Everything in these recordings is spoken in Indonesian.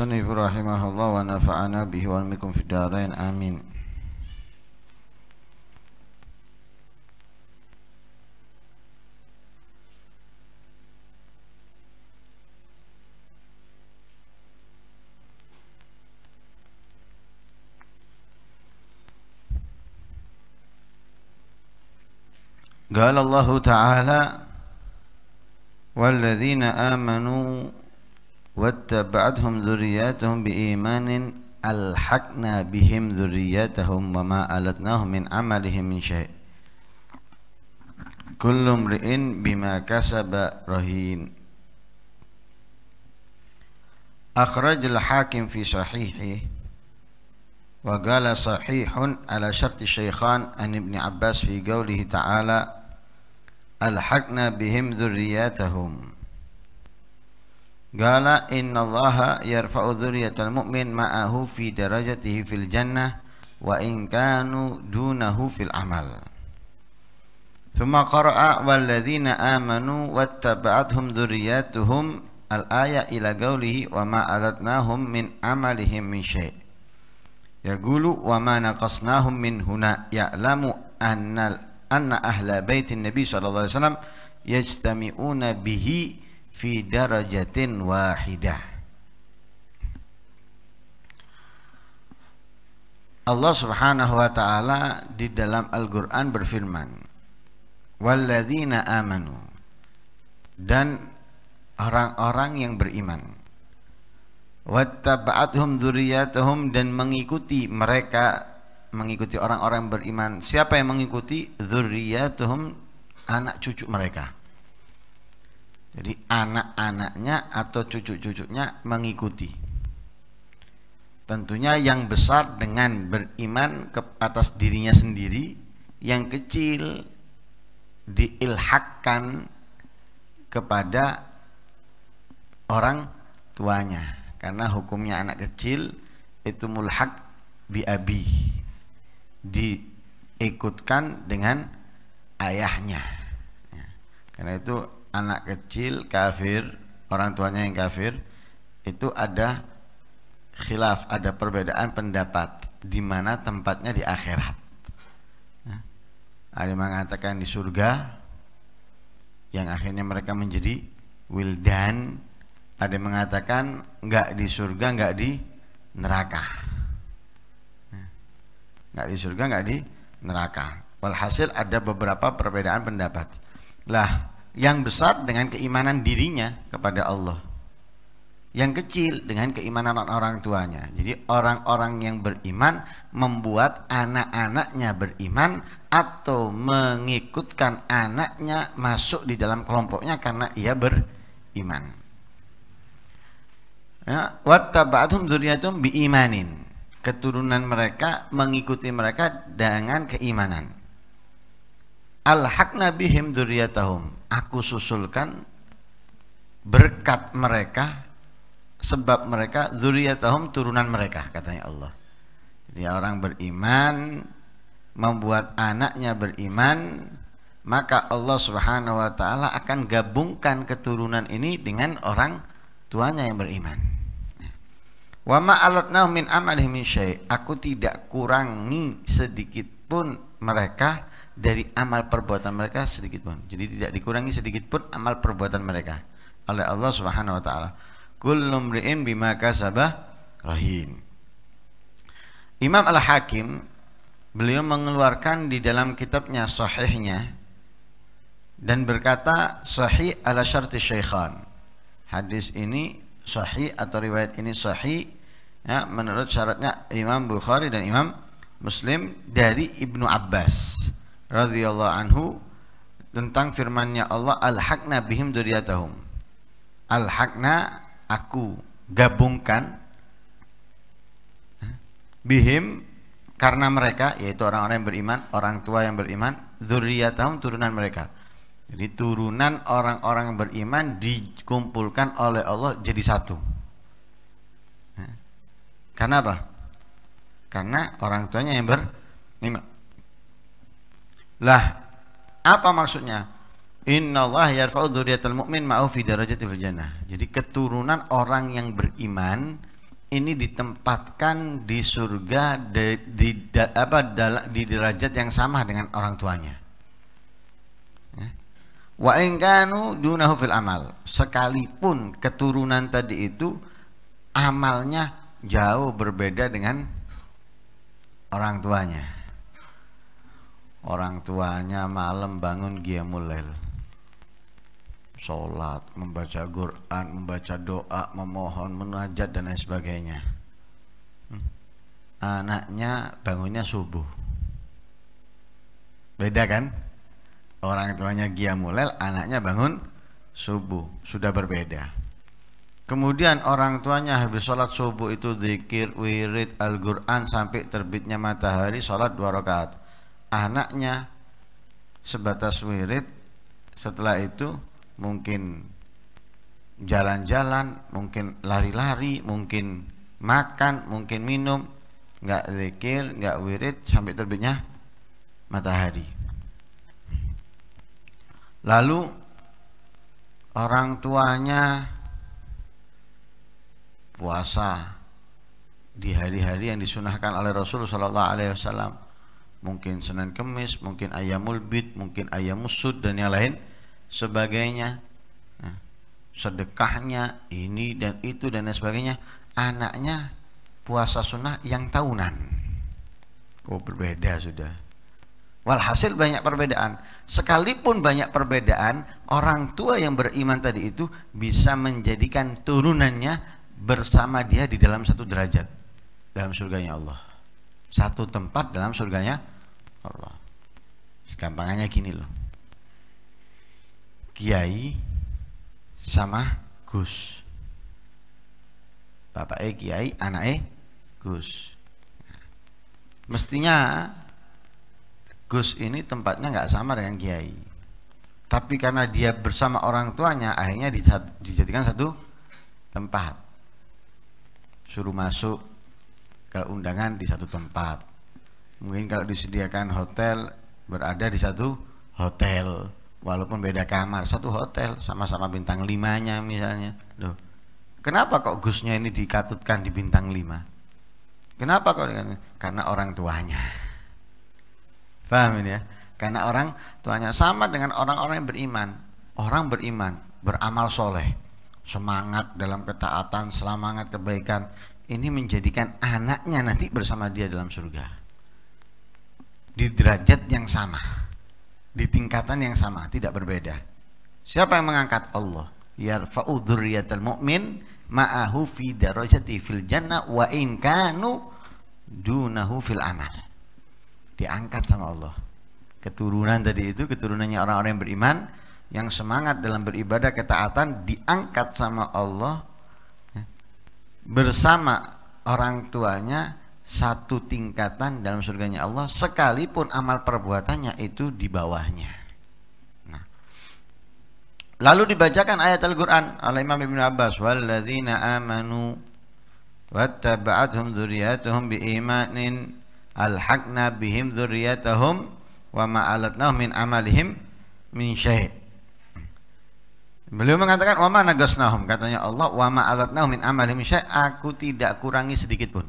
المصنف رحمه الله ونفعنا به وعلمكم في الدارين آمين قال الله تعالى والذين آمنوا واتبعتهم ذرياتهم بإيمان ألحقنا بهم ذرياتهم وما ألتناهم من عملهم من شيء كل امرئ بما كسب رهين أخرج الحاكم في صحيحه وقال صحيح على شرط الشيخان عن ابن عباس في قوله تعالى ألحقنا بهم ذرياتهم قال إن الله يرفع ذرية المؤمن معه في درجته في الجنة وإن كانوا دونه في العمل ثم قرأ والذين آمنوا واتبعتهم ذرياتهم الآية إلى قوله وما ألتناهم من عملهم من شيء يقول وما نقصناهم من هنا يعلم أن أن أهل بيت النبي صلى الله عليه وسلم يجتمعون به fi darajatin wahidah Allah Subhanahu wa taala di dalam Al-Qur'an berfirman walladzina amanu dan orang-orang yang beriman wattaba'athum dzurriyyatuhum dan mengikuti mereka mengikuti orang-orang beriman siapa yang mengikuti dzurriyyatuhum anak cucu mereka jadi anak-anaknya atau cucu-cucunya mengikuti. Tentunya yang besar dengan beriman ke atas dirinya sendiri, yang kecil diilhakkan kepada orang tuanya. Karena hukumnya anak kecil itu mulhak biabi diikutkan dengan ayahnya. Ya, karena itu anak kecil kafir, orang tuanya yang kafir, itu ada khilaf, ada perbedaan pendapat di mana tempatnya di akhirat. Ya. ada yang mengatakan di surga yang akhirnya mereka menjadi wildan, ada yang mengatakan nggak di surga, nggak di neraka. Ya. nggak di surga, nggak di neraka. Walhasil ada beberapa perbedaan pendapat. Lah, yang besar dengan keimanan dirinya kepada Allah. Yang kecil dengan keimanan orang tuanya. Jadi orang-orang yang beriman membuat anak-anaknya beriman atau mengikutkan anaknya masuk di dalam kelompoknya karena ia beriman. Ya, biimanin. Keturunan mereka mengikuti mereka dengan keimanan. Alhak bihim dzurriyyatahum aku susulkan berkat mereka sebab mereka dzurriyyatahum turunan mereka katanya Allah jadi orang beriman membuat anaknya beriman maka Allah Subhanahu wa taala akan gabungkan keturunan ini dengan orang tuanya yang beriman. Wa ma min amalihim min syai. Aku tidak kurangi sedikit pun mereka dari amal perbuatan mereka sedikit pun. Jadi tidak dikurangi sedikit pun amal perbuatan mereka oleh Allah Subhanahu wa taala. Kullu mri'in bima kasabah rahim. Imam Al-Hakim beliau mengeluarkan di dalam kitabnya sahihnya dan berkata sahih ala syarti syaikhan. Hadis ini sahih atau riwayat ini sahih ya menurut syaratnya Imam Bukhari dan Imam Muslim dari Ibnu Abbas radhiyallahu anhu tentang firmannya Allah al-haqna bihim Al haqna aku gabungkan bihim karena mereka yaitu orang-orang yang beriman, orang tua yang beriman, duriyatahum turunan mereka. Jadi turunan orang-orang yang beriman dikumpulkan oleh Allah jadi satu. Karena apa? Karena orang tuanya yang beriman. Lah, apa maksudnya? Inna Allah yarfa'u dzurriyatal mu'min ma'u fi darajatil jannah. Jadi keturunan orang yang beriman ini ditempatkan di surga di, di da, apa di derajat yang sama dengan orang tuanya. Ya. Wa in kanu dunahu fil amal. Sekalipun keturunan tadi itu amalnya jauh berbeda dengan orang tuanya orang tuanya malam bangun dia mulai sholat, membaca Quran, membaca doa, memohon, menajat dan lain sebagainya hmm. anaknya bangunnya subuh beda kan orang tuanya dia mulai, anaknya bangun subuh sudah berbeda Kemudian orang tuanya habis sholat subuh itu zikir, wirid, Al-Quran sampai terbitnya matahari sholat dua rakaat anaknya sebatas wirid setelah itu mungkin jalan-jalan mungkin lari-lari mungkin makan mungkin minum nggak zikir nggak wirid sampai terbitnya matahari lalu orang tuanya puasa di hari-hari yang disunahkan oleh Rasulullah Shallallahu Alaihi Wasallam mungkin Senin Kemis, mungkin Ayamul Bid, mungkin Ayamul Sud dan yang lain sebagainya. Nah, sedekahnya ini dan itu dan lain sebagainya. Anaknya puasa sunnah yang tahunan. Oh berbeda sudah. Walhasil banyak perbedaan. Sekalipun banyak perbedaan, orang tua yang beriman tadi itu bisa menjadikan turunannya bersama dia di dalam satu derajat dalam surganya Allah. Satu tempat dalam surganya Allah segampangannya gini loh kiai sama Gus bapak e kiai anak e Gus mestinya Gus ini tempatnya nggak sama dengan kiai tapi karena dia bersama orang tuanya akhirnya dijadikan satu tempat suruh masuk ke undangan di satu tempat mungkin kalau disediakan hotel berada di satu hotel walaupun beda kamar satu hotel sama-sama bintang limanya misalnya loh kenapa kok Gusnya ini dikatutkan di bintang lima kenapa kok karena orang tuanya paham ini ya karena orang tuanya sama dengan orang-orang yang beriman orang beriman beramal soleh semangat dalam ketaatan semangat kebaikan ini menjadikan anaknya nanti bersama dia dalam surga di derajat yang sama, di tingkatan yang sama, tidak berbeda. Siapa yang mengangkat Allah? Yarfa'u dzurriyyatal mu'min ma'ahu fi darajati fil jannah wa in kanu dunahu fil amal. Diangkat sama Allah. Keturunan tadi itu keturunannya orang-orang yang beriman yang semangat dalam beribadah ketaatan diangkat sama Allah ya, bersama orang tuanya satu tingkatan dalam surganya Allah sekalipun amal perbuatannya itu di bawahnya. Nah. Lalu dibacakan ayat Al-Qur'an oleh Imam Ibnu Abbas, "Walladzina amanu wattaba'athum dzurriyyatuhum biimanin alhaqna bihim dzurriyyatuhum wa ma min amalihim min syai'." Beliau mengatakan, "Wa ma nagasnahum," katanya Allah, "Wa ma min amalihim syai', aku tidak kurangi sedikit pun."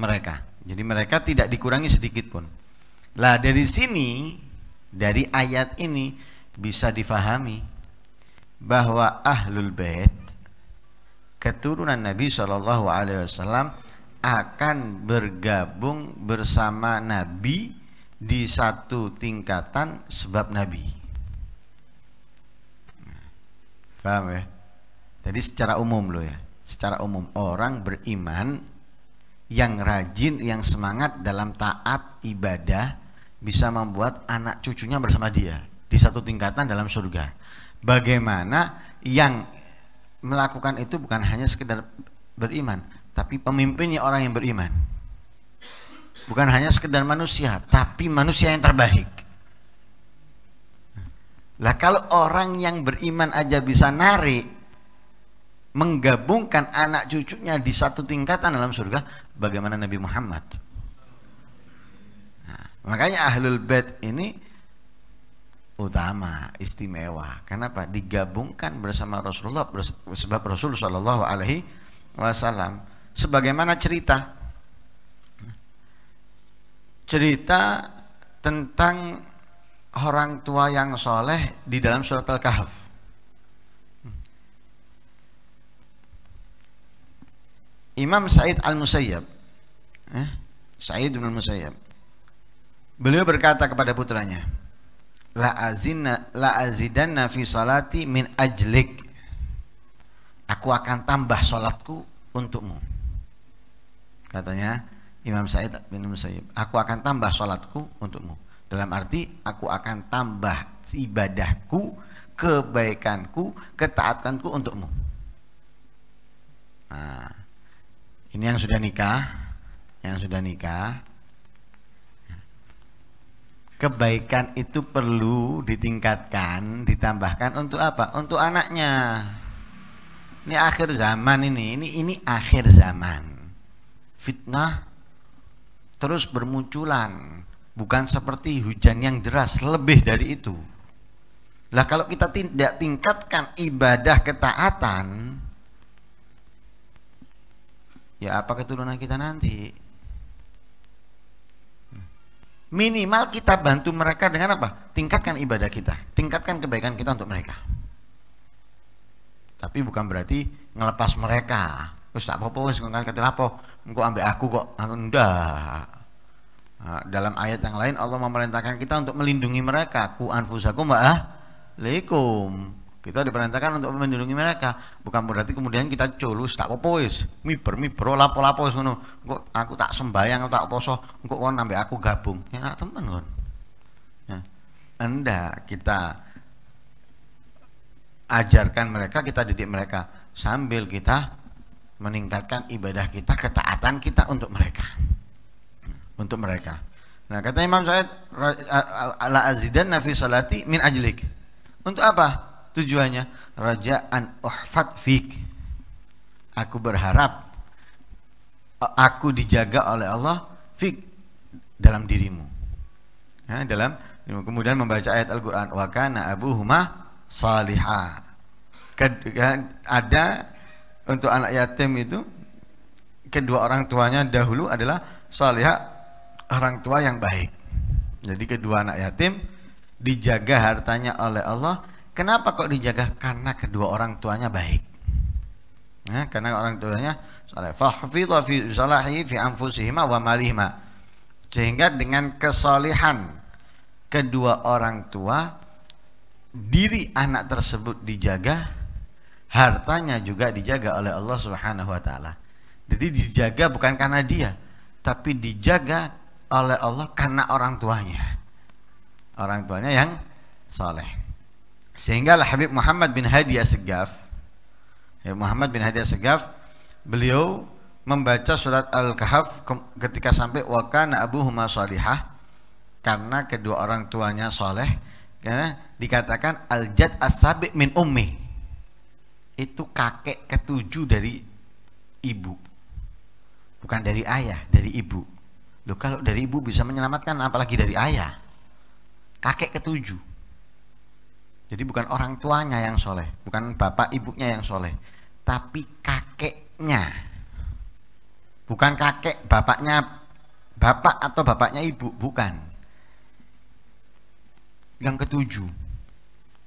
mereka. Jadi mereka tidak dikurangi sedikit pun. Lah dari sini dari ayat ini bisa difahami bahwa ahlul bait keturunan Nabi Shallallahu alaihi wasallam akan bergabung bersama Nabi di satu tingkatan sebab Nabi. Faham ya? Jadi secara umum loh ya. Secara umum orang beriman yang rajin, yang semangat dalam taat ibadah bisa membuat anak cucunya bersama dia di satu tingkatan dalam surga. Bagaimana yang melakukan itu bukan hanya sekedar beriman, tapi pemimpinnya orang yang beriman. Bukan hanya sekedar manusia, tapi manusia yang terbaik. Lah kalau orang yang beriman aja bisa narik, menggabungkan anak cucunya di satu tingkatan dalam surga bagaimana Nabi Muhammad nah, makanya ahlul bed ini utama istimewa kenapa digabungkan bersama Rasulullah sebab Rasul Shallallahu Alaihi Wasallam sebagaimana cerita cerita tentang orang tua yang soleh di dalam surat Al-Kahf Imam Said Al-Musayyab eh, Said bin Al-Musayyab Beliau berkata kepada putranya La azina, la azidanna fi salati min ajlik Aku akan tambah solatku untukmu Katanya Imam Said bin Musayyib Aku akan tambah solatku untukmu Dalam arti aku akan tambah ibadahku Kebaikanku Ketaatanku untukmu Nah ini yang sudah nikah, yang sudah nikah. Kebaikan itu perlu ditingkatkan, ditambahkan untuk apa? Untuk anaknya. Ini akhir zaman ini, ini ini akhir zaman. Fitnah terus bermunculan, bukan seperti hujan yang deras, lebih dari itu. Lah kalau kita tidak tingkatkan ibadah ketaatan, ya apa keturunan kita nanti minimal kita bantu mereka dengan apa tingkatkan ibadah kita tingkatkan kebaikan kita untuk mereka tapi bukan berarti ngelepas mereka terus tak apa-apa wis kan kata lapo aku kok aku ndak nah, dalam ayat yang lain Allah memerintahkan kita untuk melindungi mereka ku anfusakum wa kita diperintahkan untuk melindungi mereka, bukan berarti kemudian kita culus tak apa wis, miber miber oh, lapo-lapo ngono. Engko aku tak sembayang, tak poso, engko kon ambek aku gabung. Enak ya, temen kon. Ya. Anda kita ajarkan mereka, kita didik mereka sambil kita meningkatkan ibadah kita, ketaatan kita untuk mereka. Untuk mereka. Nah, kata Imam Syafi'i, ala Azidan nafisalati salati min ajlik. Untuk apa? Tujuannya rajaan uhfat fik. Aku berharap e, aku dijaga oleh Allah fik dalam dirimu. Ya, dalam kemudian membaca ayat Al-Qur'an wa kana huma salihah. Ya, ada untuk anak yatim itu kedua orang tuanya dahulu adalah salihah orang tua yang baik. Jadi kedua anak yatim dijaga hartanya oleh Allah Kenapa kok dijaga? Karena kedua orang tuanya baik. Nah, karena orang tuanya saleh. Fahfidha fi salahi fi anfusihima wa malihima. Sehingga dengan kesolehan kedua orang tua diri anak tersebut dijaga, hartanya juga dijaga oleh Allah Subhanahu wa taala. Jadi dijaga bukan karena dia, tapi dijaga oleh Allah karena orang tuanya. Orang tuanya yang saleh. Sehingga Habib Muhammad bin Hadi Asgaf segaf Muhammad bin Hadi Asgaf beliau membaca surat Al-Kahf ketika sampai wakana Abu Huma salihah karena kedua orang tuanya soleh karena ya, dikatakan al-jad as min ummi itu kakek ketujuh dari ibu bukan dari ayah dari ibu loh kalau dari ibu bisa menyelamatkan apalagi dari ayah kakek ketujuh jadi bukan orang tuanya yang soleh, bukan bapak ibunya yang soleh, tapi kakeknya. Bukan kakek bapaknya bapak atau bapaknya ibu, bukan. Yang ketujuh,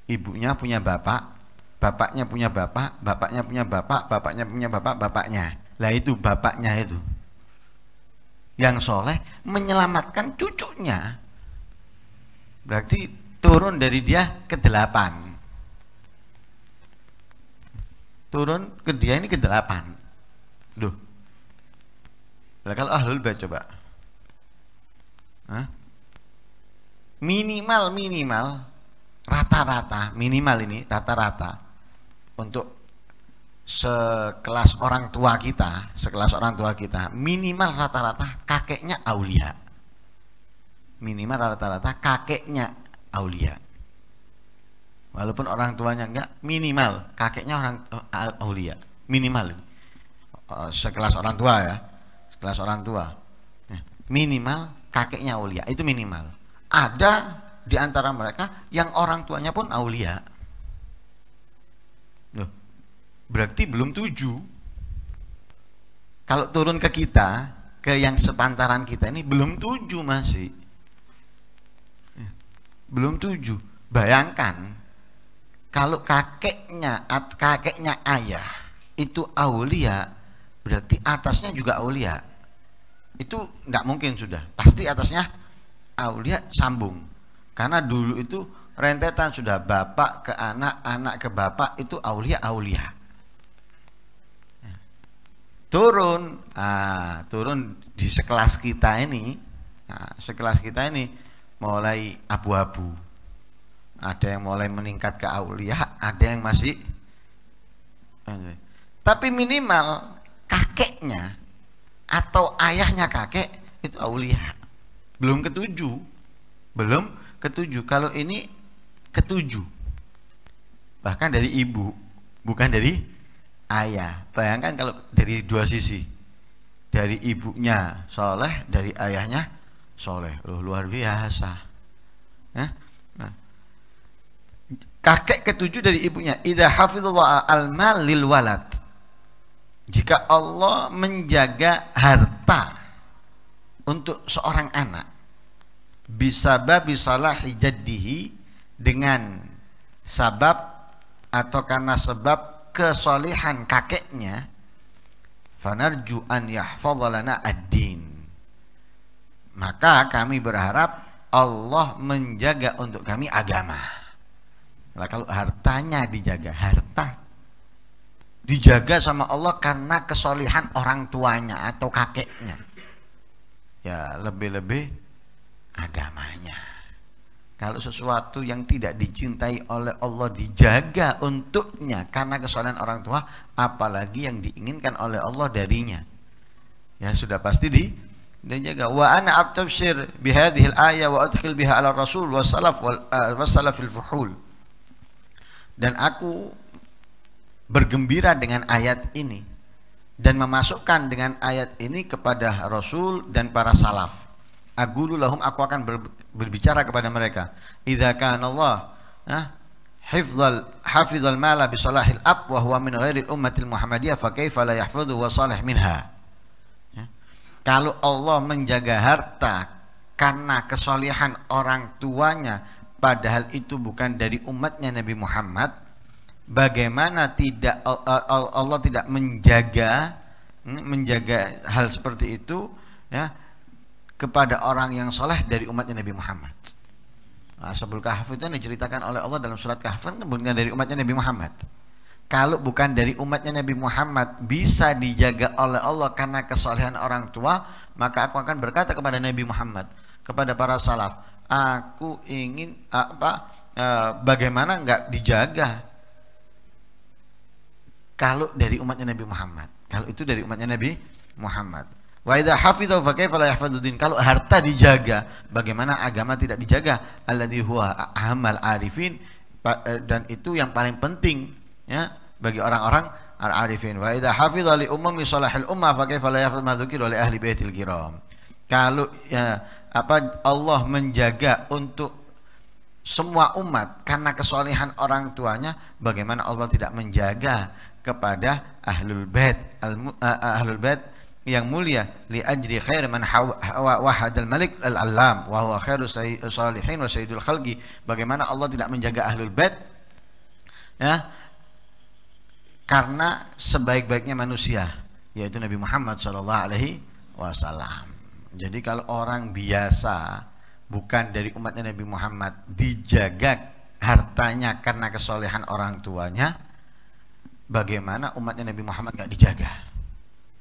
ibunya punya bapak, bapaknya punya bapak, bapaknya punya bapak, bapaknya punya bapak, bapaknya. Lah itu bapaknya itu. Yang soleh menyelamatkan cucunya. Berarti turun dari dia ke delapan turun ke dia ini ke delapan loh nah, kalau ahlul bait coba Hah? minimal minimal rata-rata minimal ini rata-rata untuk sekelas orang tua kita, sekelas orang tua kita, minimal rata-rata kakeknya aulia. Minimal rata-rata kakeknya aulia. Walaupun orang tuanya enggak, minimal kakeknya orang aulia, minimal. Sekelas orang tua ya, sekelas orang tua. Nah, minimal kakeknya aulia, itu minimal. Ada di antara mereka yang orang tuanya pun aulia. Loh, berarti belum tujuh. Kalau turun ke kita, ke yang sepantaran kita ini belum tujuh masih belum tujuh. Bayangkan kalau kakeknya at kakeknya ayah itu aulia berarti atasnya juga aulia itu tidak mungkin sudah pasti atasnya aulia sambung karena dulu itu rentetan sudah bapak ke anak anak ke bapak itu aulia aulia ya. turun ah turun di sekelas kita ini nah, sekelas kita ini mulai abu-abu ada yang mulai meningkat ke aulia ada yang masih tapi minimal kakeknya atau ayahnya kakek itu aulia belum ketujuh belum ketujuh kalau ini ketujuh bahkan dari ibu bukan dari ayah bayangkan kalau dari dua sisi dari ibunya soleh dari ayahnya soleh loh, luar biasa ya nah. kakek ketujuh dari ibunya idha hafidhullah al mal lil walad jika Allah menjaga harta untuk seorang anak bisa babi salah hijadihi dengan sabab atau karena sebab kesolehan kakeknya fanarju an yahfadhalana ad-din maka kami berharap Allah menjaga untuk kami agama. Nah, kalau hartanya dijaga, harta dijaga sama Allah karena kesolihan orang tuanya atau kakeknya. Ya, lebih-lebih agamanya. Kalau sesuatu yang tidak dicintai oleh Allah dijaga untuknya karena kesolihan orang tua, apalagi yang diinginkan oleh Allah darinya. Ya, sudah pasti di dan jaga wa ana bi hadhihi al aya wa adkhil biha ala rasul wa salaf ah, wa salaf al fuhul dan aku bergembira dengan ayat ini dan memasukkan dengan ayat ini kepada rasul dan para salaf agulu lahum aku akan berbicara kepada mereka idza kana Allah ah hifdzal hafizal mala bi salahil ab wa huwa min ghairi ummatil muhammadiyah fa kaifa la yahfadhu wa salih minha kalau Allah menjaga harta karena kesolehan orang tuanya, padahal itu bukan dari umatnya Nabi Muhammad, bagaimana tidak Allah tidak menjaga hmm, menjaga hal seperti itu ya kepada orang yang soleh dari umatnya Nabi Muhammad. Nah, Sebelum Kahf itu diceritakan oleh Allah dalam surat Kahf kan dari umatnya Nabi Muhammad kalau bukan dari umatnya Nabi Muhammad bisa dijaga oleh Allah karena kesolehan orang tua, maka aku akan berkata kepada Nabi Muhammad, kepada para salaf, aku ingin apa? E, bagaimana enggak dijaga? Kalau dari umatnya Nabi Muhammad, kalau itu dari umatnya Nabi Muhammad. Wa idza hafidhu Kalau harta dijaga, bagaimana agama tidak dijaga? Alladhi huwa amal arifin e, dan itu yang paling penting ya bagi orang-orang al-arifin. Wa idha hafidha li ummami salahil ummah fa kaifa la yafidh madhukir oleh ahli baitil kiram. Kalau ya, apa Allah menjaga untuk semua umat karena kesolehan orang tuanya bagaimana Allah tidak menjaga kepada ahlul bait ahlul bait yang mulia li ajri khair man wahad al malik al alam wa huwa khairu salihin wa sayyidul khalqi bagaimana Allah tidak menjaga ahlul bait ya karena sebaik-baiknya manusia yaitu Nabi Muhammad Shallallahu Alaihi Wasallam. Jadi kalau orang biasa bukan dari umatnya Nabi Muhammad dijaga hartanya karena kesolehan orang tuanya, bagaimana umatnya Nabi Muhammad nggak dijaga?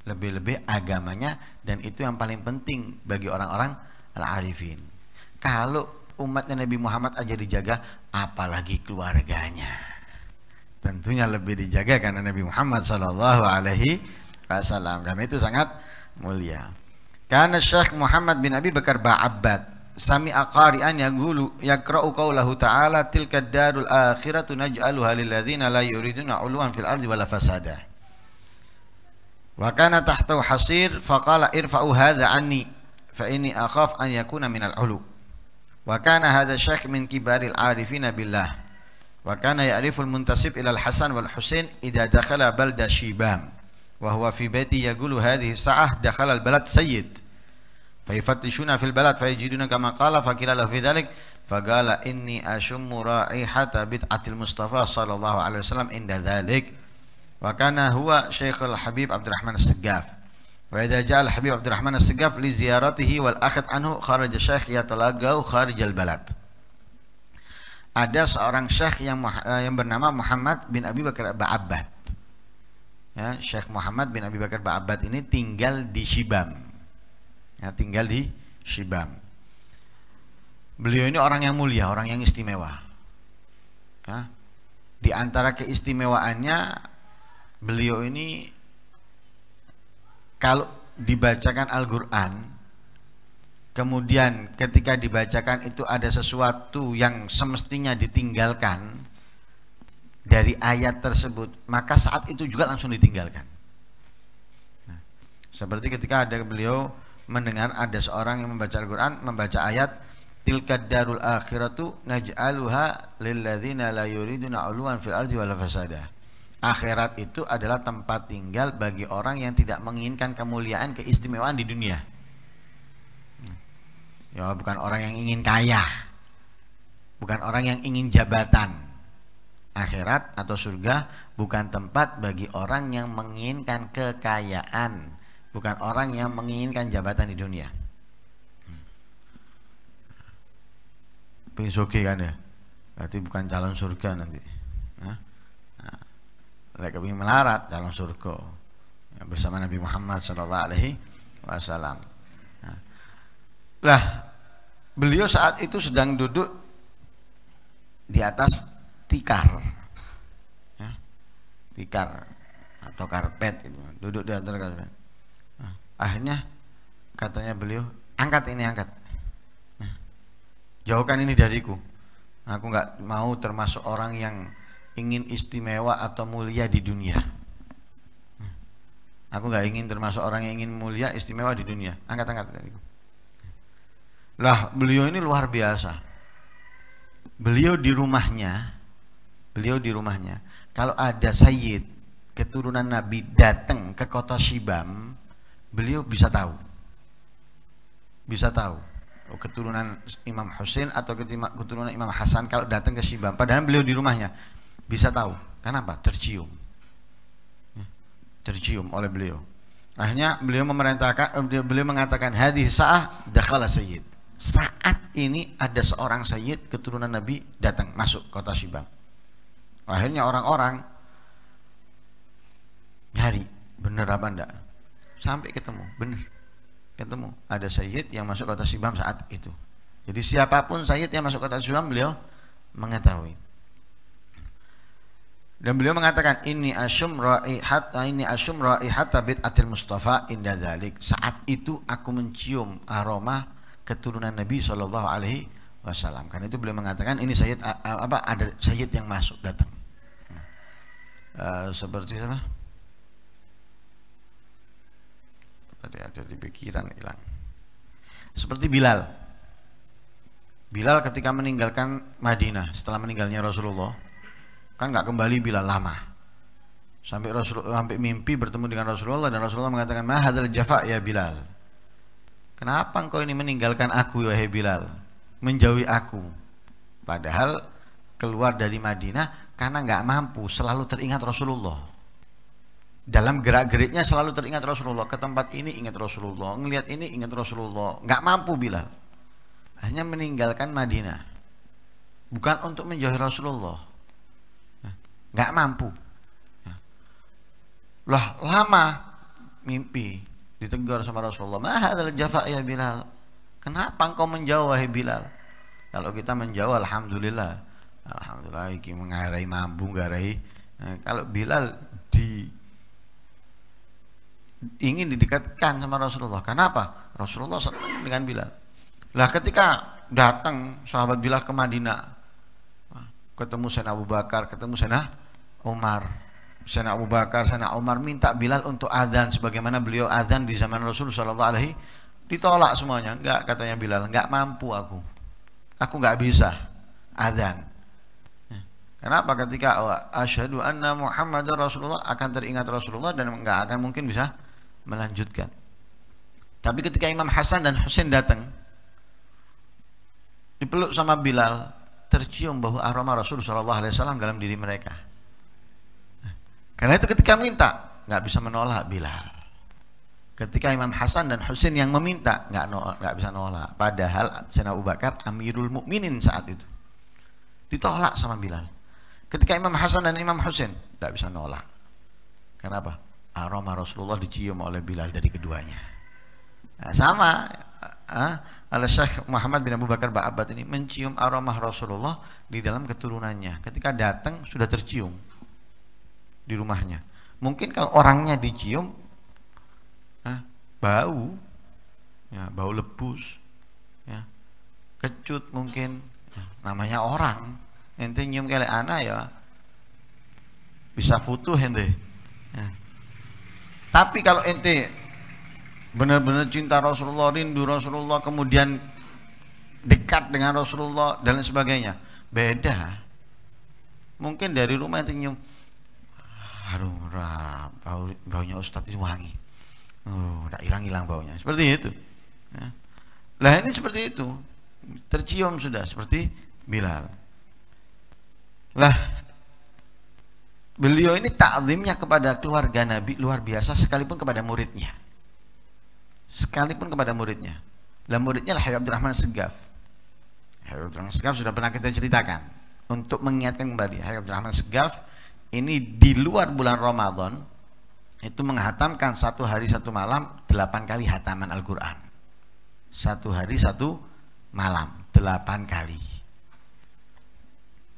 Lebih-lebih agamanya dan itu yang paling penting bagi orang-orang al-arifin. Kalau umatnya Nabi Muhammad aja dijaga, apalagi keluarganya tentunya lebih dijaga karena Nabi Muhammad Shallallahu Alaihi Wasallam kami itu sangat mulia. Karena Syekh Muhammad bin Abi Bakar Ba'abbad sami aqari'an yaqulu yakrau qawlahu ta'ala tilka darul akhiratu naj'aluha lil ladzina la yuriduna 'uluwan fil ardi wala fasada. Wa kana tahtahu hasir faqala irfa'u haza anni fa inni akhaf an yakuna al 'ulu. Wa kana hadza syekh min kibaril arifina billah وكان يعرف المنتسب إلى الحسن والحسين إذا دخل بلد شيبام وهو في بيته يقول هذه الساعة دخل البلد سيد فيفتشون في البلد فيجدون كما قال فقيل له في ذلك فقال إني أشم رائحة بدعة المصطفى صلى الله عليه وسلم عند ذلك وكان هو شيخ الحبيب عبد الرحمن السقاف وإذا جاء الحبيب عبد الرحمن السقاف لزيارته والأخذ عنه خرج الشيخ يتلقاه خارج البلد ada seorang syekh yang eh, yang bernama Muhammad bin Abi Bakar Ba'abat. Ya, Syekh Muhammad bin Abi Bakar Ba'abat ini tinggal di Shibam. Ya, tinggal di Shibam. Beliau ini orang yang mulia, orang yang istimewa. Ya. Di antara keistimewaannya beliau ini kalau dibacakan Al-Qur'an kemudian ketika dibacakan itu ada sesuatu yang semestinya ditinggalkan dari ayat tersebut, maka saat itu juga langsung ditinggalkan. Nah, seperti ketika ada beliau mendengar ada seorang yang membaca Al-Quran, membaca ayat tilka darul akhiratu naj'aluha lilladzina la yuriduna uluan fil ardi wal fasada. Akhirat itu adalah tempat tinggal bagi orang yang tidak menginginkan kemuliaan, keistimewaan di dunia ya bukan orang yang ingin kaya bukan orang yang ingin jabatan akhirat atau surga bukan tempat bagi orang yang menginginkan kekayaan bukan orang yang menginginkan jabatan di dunia hmm. pengen soge kan ya berarti bukan calon surga nanti mereka nah, ingin melarat calon surga ya, bersama Nabi Muhammad SAW Alaihi Wasallam lah, beliau saat itu sedang duduk di atas tikar. Ya, tikar atau karpet itu, duduk di atas karpet. Nah, akhirnya katanya beliau, "Angkat ini, angkat." Nah, jauhkan ini dariku. Aku nggak mau termasuk orang yang ingin istimewa atau mulia di dunia. Nah, aku nggak ingin termasuk orang yang ingin mulia istimewa di dunia. Angkat-angkat dariku. Angkat lah beliau ini luar biasa. Beliau di rumahnya, beliau di rumahnya. Kalau ada sayyid keturunan Nabi datang ke kota Shibam, beliau bisa tahu. Bisa tahu Oh, keturunan Imam Husain atau keturunan Imam Hasan kalau datang ke Shibam, padahal beliau di rumahnya bisa tahu. Kenapa? Tercium. Ya, tercium oleh beliau. Akhirnya beliau memerintahkan eh, beliau mengatakan hadis sah dakhala sayyid saat ini ada seorang sayyid keturunan Nabi datang masuk kota Sibang. Akhirnya orang-orang nyari bener apa enggak sampai ketemu bener ketemu ada sayyid yang masuk kota Syibam saat itu jadi siapapun sayyid yang masuk kota Syibam beliau mengetahui dan beliau mengatakan ini asyum raihat ini asyum raihat atil mustafa indah dalik saat itu aku mencium aroma keturunan Nabi Shallallahu Alaihi Wasallam. Karena itu beliau mengatakan ini sayyid apa ada sayyid yang masuk datang. Uh, seperti apa? Tadi ada di pikiran hilang. Seperti Bilal. Bilal ketika meninggalkan Madinah setelah meninggalnya Rasulullah kan nggak kembali Bilal lama sampai Rasul sampai mimpi bertemu dengan Rasulullah dan Rasulullah mengatakan mahadal jafa ya Bilal Kenapa engkau ini meninggalkan aku wahai Bilal? Menjauhi aku. Padahal keluar dari Madinah karena nggak mampu selalu teringat Rasulullah. Dalam gerak-geriknya selalu teringat Rasulullah. Ke tempat ini ingat Rasulullah, ngelihat ini ingat Rasulullah. Nggak mampu Bilal. Hanya meninggalkan Madinah. Bukan untuk menjauhi Rasulullah. Nggak mampu. Lah lama mimpi ditegur sama Rasulullah mahal jafa ya Bilal kenapa engkau menjauh wahai Bilal kalau kita menjauh Alhamdulillah Alhamdulillah iki mengarai mampu ngarai nah, kalau Bilal di ingin didekatkan sama Rasulullah kenapa Rasulullah senang dengan Bilal lah ketika datang sahabat Bilal ke Madinah ketemu Sayyidina Abu Bakar ketemu Sayyidina Umar Sayyidina Abu Bakar, Sayyidina Umar minta Bilal untuk adzan sebagaimana beliau adzan di zaman Rasul sallallahu alaihi ditolak semuanya. Enggak katanya Bilal, enggak mampu aku. Aku enggak bisa adzan. Kenapa ketika asyhadu anna Muhammadar Rasulullah akan teringat Rasulullah dan enggak akan mungkin bisa melanjutkan. Tapi ketika Imam Hasan dan Husain datang dipeluk sama Bilal, tercium bau aroma Rasulullah wasallam dalam diri mereka. Karena itu ketika minta, nggak bisa menolak Bilal. Ketika Imam Hasan dan Husain yang meminta, nggak nggak bisa nolak. Padahal sena Abu Bakar Amirul Mukminin saat itu. Ditolak sama Bilal. Ketika Imam Hasan dan Imam Husain nggak bisa nolak. Kenapa? Aroma Rasulullah dicium oleh Bilal dari keduanya. Nah, sama al eh, eh, Syekh Muhammad bin Abu Bakar Ba'abat ini mencium aroma Rasulullah di dalam keturunannya. Ketika datang sudah tercium di rumahnya. Mungkin kalau orangnya dicium nah, bau, ya, bau lebus, ya, kecut mungkin, ya, namanya orang. Ente nyium kali anak ya bisa futuh ente. Ya. Tapi kalau ente benar-benar cinta Rasulullah, rindu Rasulullah, kemudian dekat dengan Rasulullah dan sebagainya, beda mungkin dari rumah yang nyium harum bau baunya ustadz itu wangi oh tidak hilang hilang baunya seperti itu ya. lah ini seperti itu tercium sudah seperti Bilal lah beliau ini taklimnya kepada keluarga Nabi luar biasa sekalipun kepada muridnya sekalipun kepada muridnya dan muridnya lah Habib Abdurrahman Segaf Habib Abdurrahman Segaf sudah pernah kita ceritakan untuk mengingatkan kembali Habib Abdurrahman Segaf ini di luar bulan Ramadan itu menghatamkan satu hari satu malam delapan kali hataman Al-Quran satu hari satu malam delapan kali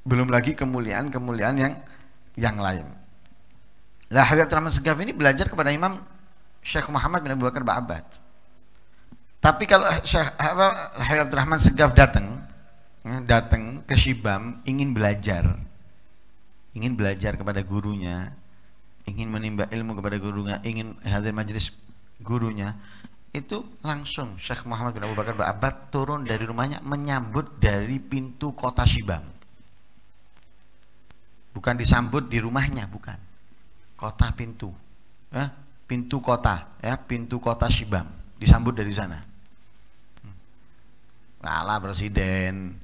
belum lagi kemuliaan-kemuliaan yang yang lain lah Habib Rahman Segaf ini belajar kepada Imam Syekh Muhammad bin Abu Bakar Ba'abad tapi kalau Syekh Habib Rahman Segaf datang ya, datang ke Shibam ingin belajar ingin belajar kepada gurunya, ingin menimba ilmu kepada gurunya, ingin hadir majelis gurunya, itu langsung Syekh Muhammad bin Abu Bakar Ba'abat turun dari rumahnya menyambut dari pintu kota Shibam. Bukan disambut di rumahnya, bukan. Kota pintu. Ya, pintu kota, ya, pintu kota Shibam, Disambut dari sana. Hmm. Lala presiden,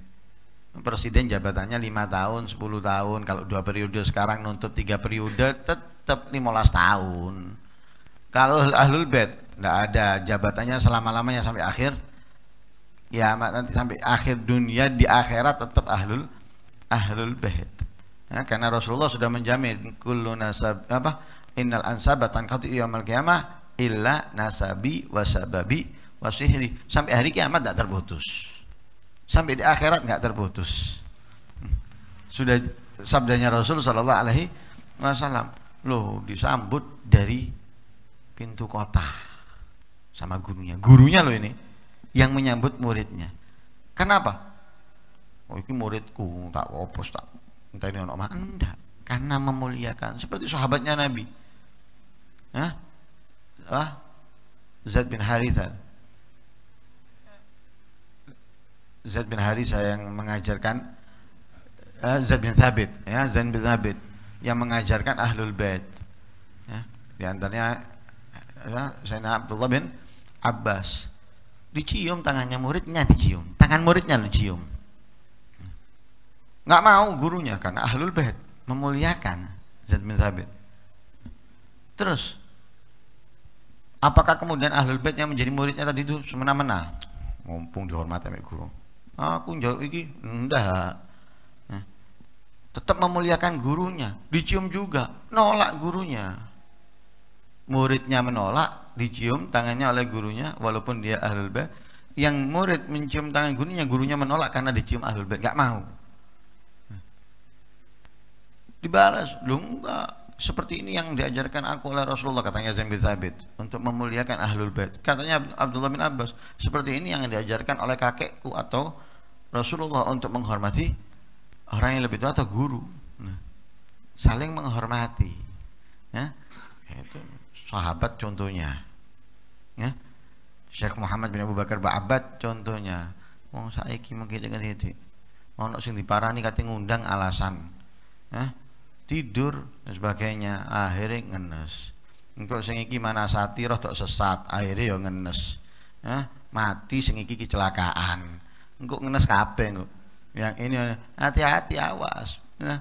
presiden jabatannya lima tahun sepuluh tahun kalau dua periode sekarang nuntut tiga periode tetap 15 tahun kalau ahlul bed tidak ada jabatannya selama-lamanya sampai akhir ya nanti sampai akhir dunia di akhirat tetap ahlul ahlul bed. ya, karena Rasulullah sudah menjamin kullu nasab apa innal ansabatan qati yaumil qiyamah illa nasabi wasababi wasihri sampai hari kiamat tidak terputus sampai di akhirat nggak terputus sudah sabdanya Rasul Shallallahu Alaihi Wasallam loh disambut dari pintu kota sama gurunya gurunya loh ini yang menyambut muridnya kenapa oh ini muridku tak opus tak minta ini ono enggak karena memuliakan seperti sahabatnya Nabi Hah? Ah? Zaid bin Harithah Zaid bin Harisa yang mengajarkan uh, Zaid bin Thabit ya Zaid bin Thabit yang mengajarkan Ahlul Bait ya di antaranya eh, ya, Sayyidina Abdullah bin Abbas dicium tangannya muridnya dicium tangan muridnya dicium nggak mau gurunya karena Ahlul Bait memuliakan Zaid bin Thabit terus apakah kemudian Ahlul Bait yang menjadi muridnya tadi itu semena-mena mumpung dihormati oleh guru aku jauh iki ndak ya. tetap memuliakan gurunya dicium juga nolak gurunya muridnya menolak dicium tangannya oleh gurunya walaupun dia ahlul bait yang murid mencium tangan gurunya gurunya menolak karena dicium ahlul bait nggak mau ya. dibalas lu enggak seperti ini yang diajarkan aku oleh Rasulullah katanya Zain bin Thabit untuk memuliakan ahlul bait katanya Abdullah bin Abbas seperti ini yang diajarkan oleh kakekku atau Rasulullah untuk menghormati orang yang lebih tua atau guru nah, saling menghormati ya, ya itu sahabat contohnya ya Syekh Muhammad bin Abu Bakar Ba'abat contohnya mau saiki mungkin dengan itu ono sing diparani kate ngundang alasan ya tidur dan sebagainya akhirnya ngenes engko sing iki manasati roh tok sesat akhirnya yo ya ngenes ya mati sing iki kecelakaan engkau ngenes kape engkau. Yang ini hati-hati awas. Nah,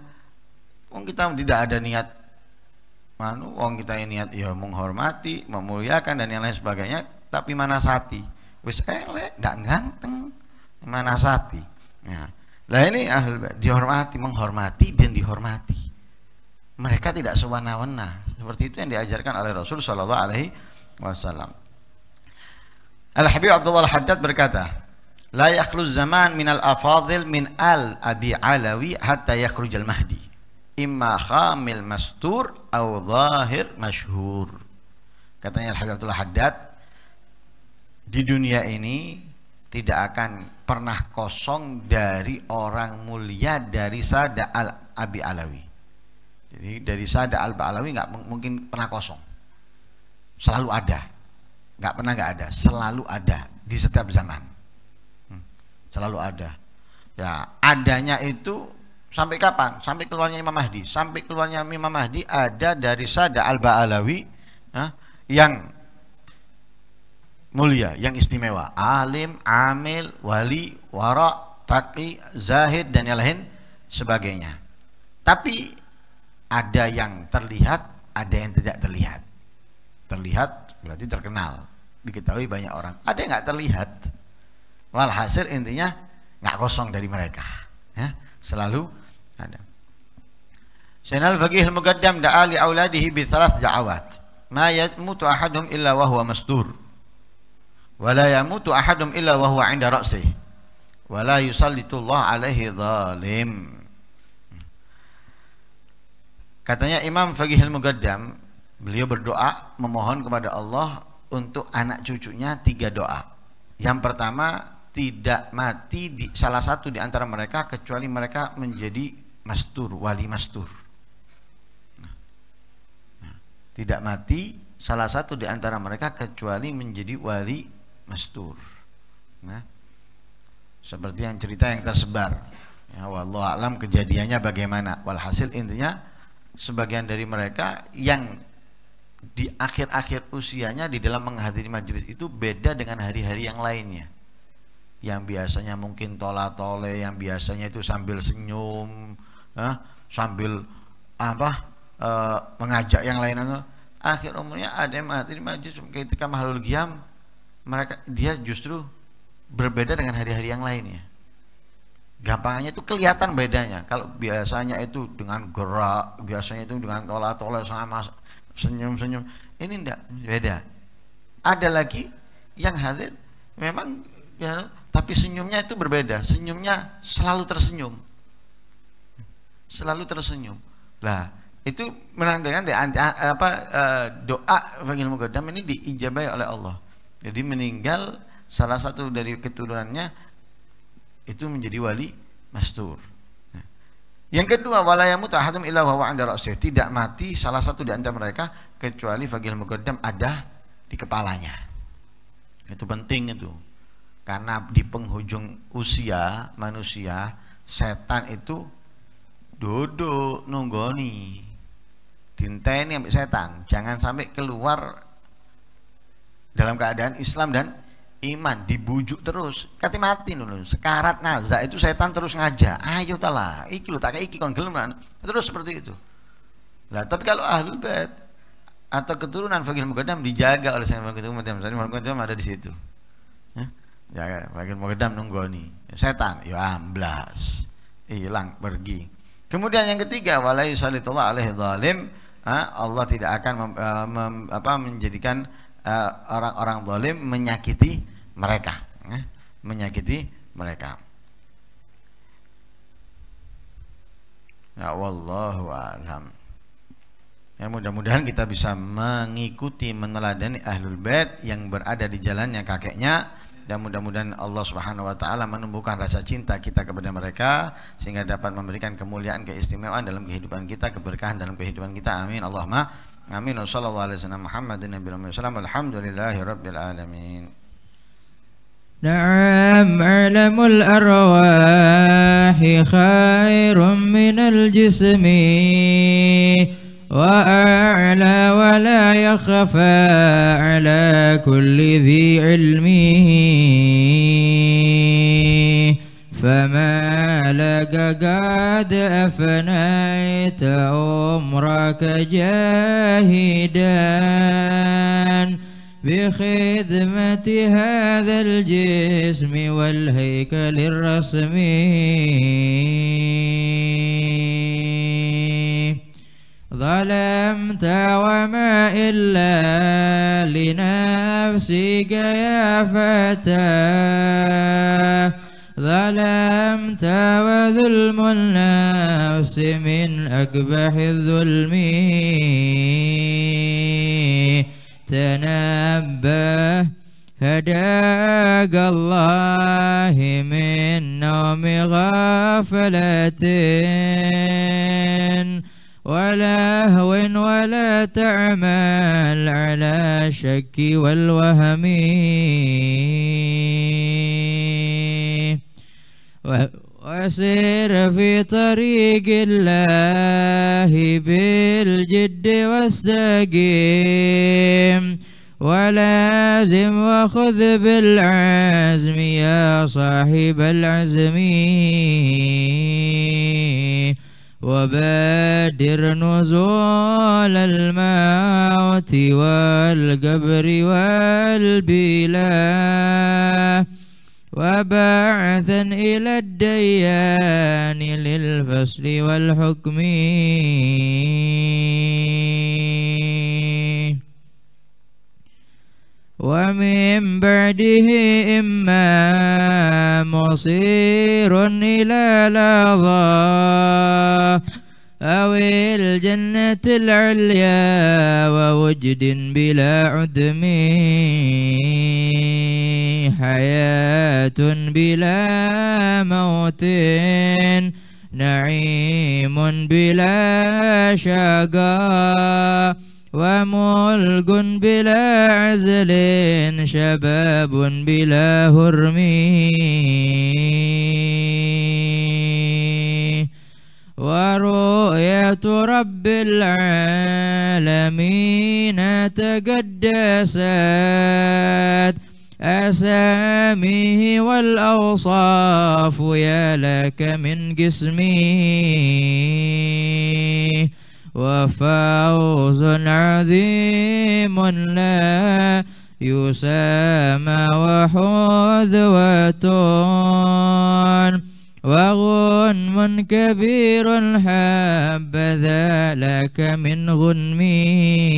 wong kita tidak ada niat manu, wong kita ini niat ya menghormati, memuliakan dan yang lain sebagainya, tapi mana sati? Wis elek, ndak ganteng. sati? Nah, ya. lah ini ahli dihormati, menghormati dan dihormati. Mereka tidak sewana-wana. Seperti itu yang diajarkan oleh Rasul Shallallahu alaihi wasallam. Al Habib Abdullah Al Haddad berkata, la yakhluz zaman al afadil min al abi alawi hatta al mahdi imma khamil mastur au zahir masyhur katanya Al-Habib Abdullah Haddad di dunia ini tidak akan pernah kosong dari orang mulia dari Sada al Abi Alawi. Jadi dari Sada al Alawi nggak mungkin pernah kosong. Selalu ada, nggak pernah nggak ada, selalu ada di setiap zaman selalu ada ya adanya itu sampai kapan sampai keluarnya Imam Mahdi sampai keluarnya Imam Mahdi ada dari Sada al Ba'alawi ya, yang mulia yang istimewa alim amil wali wara taqi zahid dan yang lain sebagainya tapi ada yang terlihat ada yang tidak terlihat terlihat berarti terkenal diketahui banyak orang ada yang nggak terlihat Walhasil intinya nggak kosong dari mereka. Ya, selalu ada. Senal al-Faqih al-Muqaddam da'a li auladihi bi thalath da'awat. Ma yamutu ahadum illa wa huwa masdur. Wa la yamutu ahadum illa wa huwa 'inda ra'sih. Wa la yusallitullah alaihi zalim. Katanya Imam Faqih al-Muqaddam beliau berdoa memohon kepada Allah untuk anak cucunya tiga doa. Yang pertama tidak mati di salah satu di antara mereka kecuali mereka menjadi mastur, wali mastur. Nah, nah, tidak mati salah satu di antara mereka kecuali menjadi wali mastur. Nah, seperti yang cerita yang tersebar. Ya, alam kejadiannya bagaimana. Walhasil intinya sebagian dari mereka yang di akhir-akhir usianya di dalam menghadiri majelis itu beda dengan hari-hari yang lainnya yang biasanya mungkin tola-tole, yang biasanya itu sambil senyum, eh, sambil apa eh, mengajak yang lain eh, akhir umurnya ada yang mati majlis ketika mahalul giam mereka dia justru berbeda dengan hari-hari yang lainnya gampangnya itu kelihatan bedanya kalau biasanya itu dengan gerak biasanya itu dengan tola tole sama senyum-senyum ini enggak beda ada lagi yang hadir memang ya, tapi senyumnya itu berbeda. Senyumnya selalu tersenyum. Selalu tersenyum. Lah, itu menandakan apa eh, doa ilmu gadam ini diijabai oleh Allah. Jadi meninggal salah satu dari keturunannya itu menjadi wali mastur. Ya. Yang kedua, walayamu yamutu ilah illa wa anda Tidak mati salah satu di antara mereka kecuali Fagil mukaddam ada di kepalanya. Itu penting itu. Karena di penghujung usia manusia, setan itu duduk nunggoni. Dinteni sampai setan, jangan sampai keluar dalam keadaan Islam dan iman dibujuk terus kati mati dulu sekarat naza itu setan terus ngajak ayo talah iki lo tak kayak iki kon gelem terus seperti itu lah tapi kalau ahlul bait atau keturunan fakir mukadam dijaga oleh saya mukadam ada di situ ya bagian ya. nunggu nunggoni setan ya amblas hilang pergi kemudian yang ketiga walai salitullah alaihi zalim Allah tidak akan mem, eh, mem, apa, menjadikan eh, orang-orang zalim -orang menyakiti mereka ya. menyakiti mereka ya wallahu alam Ya mudah-mudahan kita bisa mengikuti meneladani ahlul bait yang berada di jalannya kakeknya dan mudah-mudahan Allah Subhanahu wa taala menumbuhkan rasa cinta kita kepada mereka sehingga dapat memberikan kemuliaan keistimewaan dalam kehidupan kita keberkahan dalam kehidupan kita amin Allahumma amin sallallahu alaihi wasallam Muhammadin nabiyil mursalin alhamdulillahi rabbil alamin نعم علم الأرواح خير من الجسم وأعلى ولا يخفى على كل ذي علم فما لك قد أفنيت عمرك جاهدا بخدمة هذا الجسم والهيكل الرسمي ظلمت وما إلا لنفسك يا فتى ظلمت وظلم النفس من أقبح الظلم تنبه هداك الله من نوم غفلة ولا هو ولا تعمل على الشك والوهم وسير في طريق الله بالجد والسقيم ولازم وخذ بالعزم يا صاحب العزم وبادر نزول الموت والقبر والبلا وبعثا إلى الديان للفصل والحكم ومن بعده إما مصير إلى لظى أو الجنة العليا ووجد بلا عدم حياة بلا موت نعيم بلا شقاء وملك بلا عزل شباب بلا هرم ورؤية رب العالمين تقدست أساميه والأوصاف يا لك من قسمه وفوز عظيم لا يسامى وحذوة وغنم كبير حبذا لك من غنمي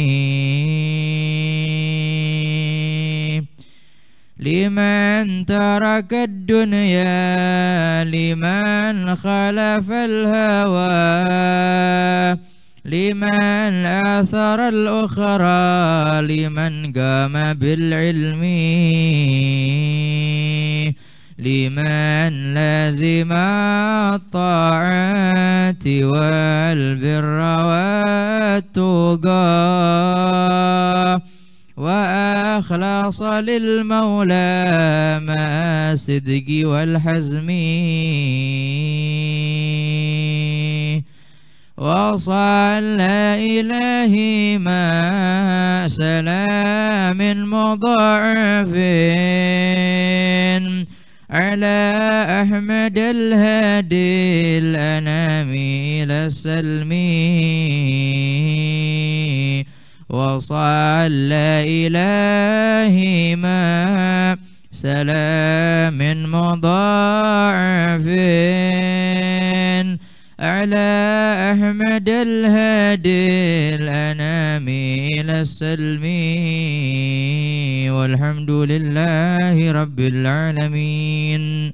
لمن ترك الدنيا لمن خلف الهوى لمن آثر الأخرى لمن قام بالعلم لمن لازم الطاعات والبر والتقى وأخلص للمولى ما الصدق والحزم وصلى ما سلام مضعفين على أحمد الهادي الأنام إلى السلم وصلى ما سلام مضاعف على أحمد الهادي الأنام إلى السلم والحمد لله رب العالمين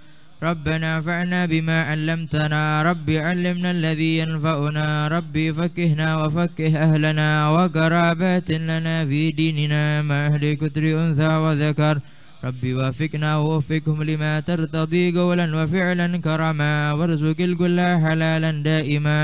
ربنا فعنا بما علمتنا ربي علمنا الذي ينفعنا ربي فكهنا وفكه أهلنا وقرابات لنا في ديننا مع أهل كتر أنثى وذكر ربي وافقنا ووفقهم لما ترتضي قولا وفعلا كرما وارزق الكل حلالا دائما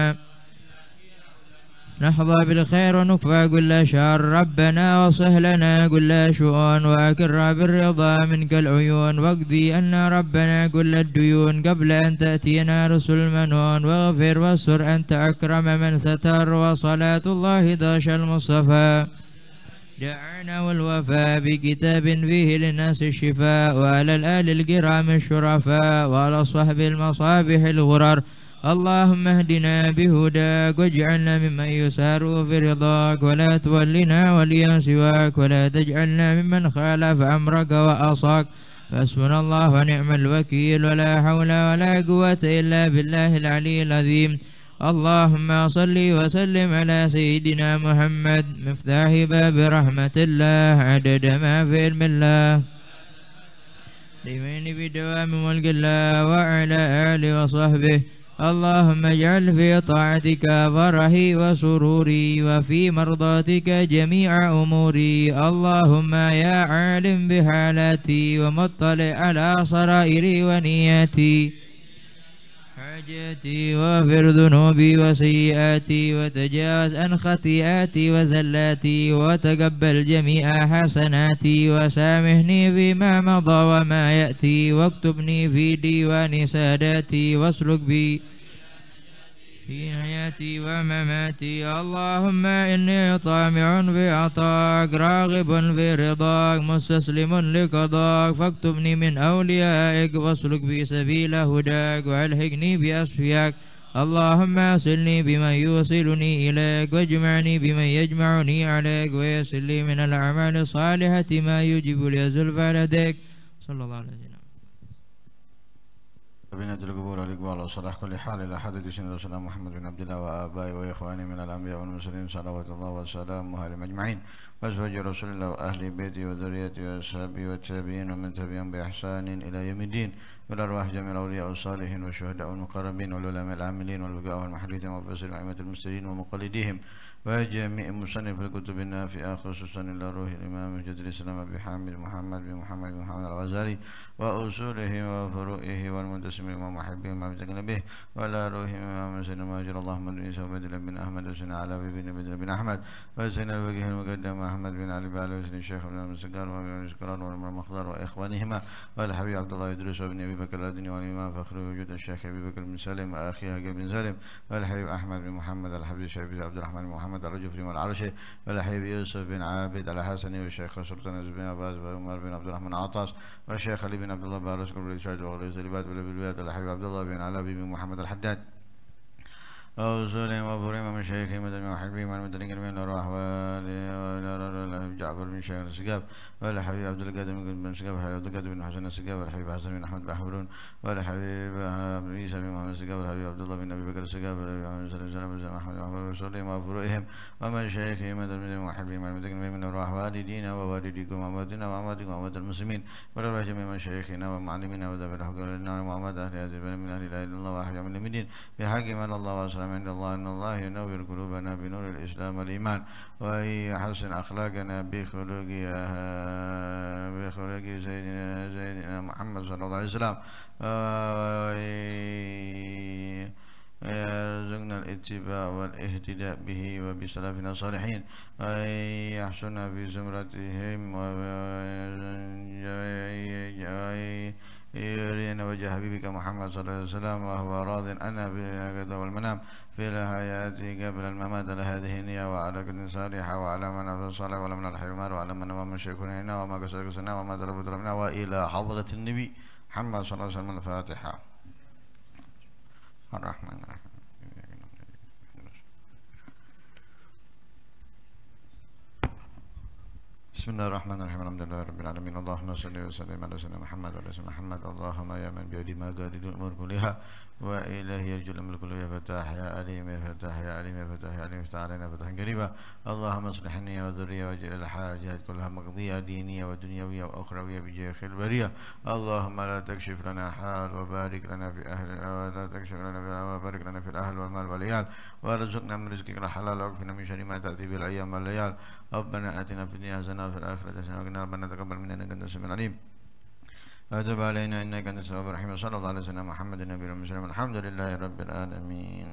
نحظى بالخير ونكفى كل شر ربنا لنا كل شؤون واكر بالرضا منك العيون واقضي أن ربنا كل الديون قبل أن تأتينا رسل منون واغفر واستر أنت أكرم من ستر وصلاة الله داش المصطفى دعانا والوفاء بكتاب فيه للناس الشفاء وعلى الآل الكرام الشرفاء وعلى الصحب المصابح الغرر اللهم اهدنا بهداك واجعلنا ممن يسار في رضاك ولا تولنا وليا سواك ولا تجعلنا ممن خالف أمرك وأصاك فاسمنا الله ونعم الوكيل ولا حول ولا قوة إلا بالله العلي العظيم اللهم صل وسلم على سيدنا محمد مفتاح باب رحمة الله عدد ما في علم الله لمن بدوام ملك الله وعلى آله وصحبه اللهم اجعل في طاعتك فرحي وسروري وفي مرضاتك جميع أموري اللهم يا عالم بحالاتي ومطلع على سرائري ونياتي حاجاتي واغفر ذنوبي وسيئاتي وتجاوز عن خطيئاتي وزلاتي وتقبل جميع حسناتي وسامحني فيما مضى وما يأتي واكتبني في ديوان ساداتي واسلك بي في حياتي ومماتي اللهم إني طامع بعطاك راغب في رضاك مستسلم لقضاك فاكتبني من أوليائك واسلك بي سبيل هداك وألحقني بأصفياك اللهم أصلني بمن يوصلني إليك واجمعني بمن يجمعني عليك ويسر لي من الأعمال الصالحة ما يجب لي زلفى لديك صلى الله عليه وسلم ربنا يجل قبول الإقبال وصلاح كل حال إلى حد سيدنا رسول الله محمد بن عبد الله وآبائه وإخوانه من الأنبياء والمرسلين صلوات الله وسلامه عليهم أجمعين وأزواج رسول الله وأهل بيته وذريته وأصحابه والتابعين ومن تبعهم بإحسان إلى يوم الدين والأرواح جميع الأولياء والصالحين والشهداء والمقربين والعلماء العاملين والفقهاء والمحدثين والمفسرين وأئمة المسلمين ومقلديهم وجميع مصنف الكتب النافعة خصوصا إلى روح الإمام جد الإسلام أبي حامد محمد بن محمد بن محمد الغزالي وأصوله وفروعه والمنتسبين ومحبه ما بتكن به ولا روح الإمام سيدنا مهاجر اللهم من عيسى وبدل بن أحمد وسيدنا على بن بدر بن أحمد وسيدنا الوجه المقدم أحمد بن علي بن علي وسيدنا الشيخ بن المسكار وابن وأبي بن مخضر وإخوانهما والحبيب عبد الله يدرس وابن أبي بكر الأدني والإمام فخر وجود الشيخ أبي بكر بن سالم وأخيه بن سالم والحبيب أحمد بن محمد الحبيب الشيخ عبد الرحمن محمد محمد الرجل في الرجفري والعرشي والحبيب يوسف بن عابد الحسني والشيخ سلطان بن عباس وعمر بن عبد الرحمن عطاس والشيخ علي بن عبد الله بارس قبل الشاهد وغليظ الباد والبلاد الحبيب عبد الله بن علاء بن محمد الحداد أوصولهم وفرهم من شيخهم مدن وحبيبهم المدن كلمين الأرواح جعفر بن شيخ السقاف والحبيب عبد القادر بن سقاف عبد القادر بن حسن السقاف والحبيب حسن بن أحمد بحبرون والحبيب عيسى بن محمد السقاف والحبيب عبد الله بن أبي بكر السقاف والحبيب محمد صلى الله عليه وسلم أحمد وأصولهم وفرهم ومن شيخهم مدن وحبيبهم المدن كلمين من أرواح والدينا ووالديكم وأمواتنا وأمواتكم وأموات المسلمين ولله جميع من شيخنا ومعلمنا وذوي الحق لنا ومعمد أهل هذه من أهل لا إله إلا الله وأحد من المدين بحق من الله وأسلم نعلم عند الله أن الله ينور قلوبنا بنور الإسلام والإيمان وأن يحسن أخلاقنا بخلق آه، بخلق سيدنا سيدنا محمد صلى الله عليه وسلم ويرزقنا آه، الاتباع والاهتداء به وبسلفنا الصالحين ويحسن في زمرتهم وأن يرينا وجه حبيبك محمد صلى الله عليه وسلم وهو راض أنا بك والمنام في لها قبل الممات لهذه النية وعلى كل صالحة وعلى من أفضل الصلاة وعلى من الحمار وعلى من وما مشركون هنا وما قصر قصرنا وما ضرب ضربنا وإلى حضرة النبي محمد صلى الله عليه وسلم الفاتحة الرحمن الرحيم بسم الله الرحمن الرحيم الحمد لله رب العالمين اللهم صل وسلم على سيدنا محمد وعلى سيدنا محمد اللهم يا من بيدي ما قادر الامور كلها وإله يرجو الأمر كله يا فتاح يا عليم يا فتاح يا عليم يا فتاح يا عليم افتح علينا فتحا قريبا اللهم اصلح لي وذرية واجعل الحاجات كلها مقضية دينية ودنيوية وأخروية بجاه خير البرية اللهم لا تكشف لنا حال وبارك لنا في أهل ولا تكشف لنا في الأهل وبارك لنا في الأهل والمال والعيال وارزقنا من رزقك الحلال واكفنا من شر ما تأتي به الأيام والليال ربنا آتنا في الدنيا حسنة وفي الآخرة حسنة وقنا ربنا تقبل منا إنك أنت السميع العليم وتب علينا إنك أنت التواب الرحيم صلى الله عليه وسلم محمد النبي المسلم الحمد لله رب العالمين